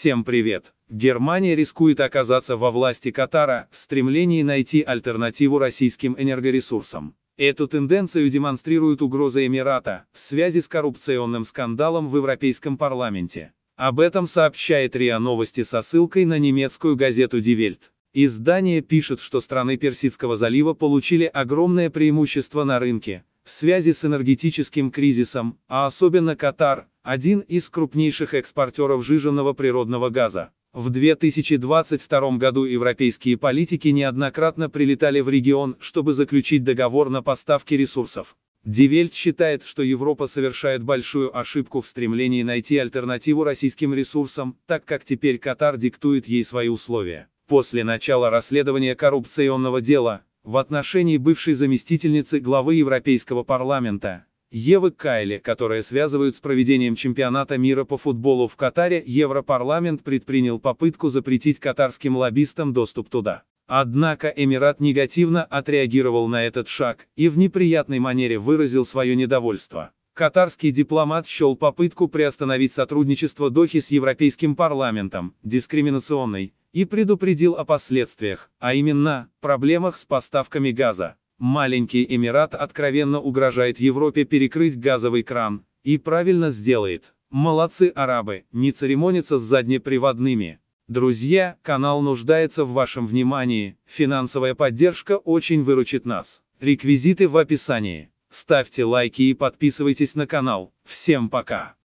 Всем привет! Германия рискует оказаться во власти Катара в стремлении найти альтернативу российским энергоресурсам. Эту тенденцию демонстрирует угроза Эмирата в связи с коррупционным скандалом в Европейском парламенте. Об этом сообщает РИА Новости со ссылкой на немецкую газету Die Welt. Издание пишет, что страны Персидского залива получили огромное преимущество на рынке, в связи с энергетическим кризисом, а особенно Катар, один из крупнейших экспортеров жиженного природного газа. В 2022 году европейские политики неоднократно прилетали в регион, чтобы заключить договор на поставки ресурсов. Девельт считает, что Европа совершает большую ошибку в стремлении найти альтернативу российским ресурсам, так как теперь Катар диктует ей свои условия. После начала расследования коррупционного дела, в отношении бывшей заместительницы главы Европейского парламента. Евы Кайли, которые связывают с проведением чемпионата мира по футболу в Катаре, Европарламент предпринял попытку запретить катарским лоббистам доступ туда. Однако Эмират негативно отреагировал на этот шаг и в неприятной манере выразил свое недовольство. Катарский дипломат счел попытку приостановить сотрудничество Дохи с Европейским парламентом, дискриминационной, и предупредил о последствиях, а именно, проблемах с поставками газа. Маленький Эмират откровенно угрожает Европе перекрыть газовый кран, и правильно сделает. Молодцы арабы, не церемонятся с заднеприводными. Друзья, канал нуждается в вашем внимании, финансовая поддержка очень выручит нас. Реквизиты в описании. Ставьте лайки и подписывайтесь на канал. Всем пока!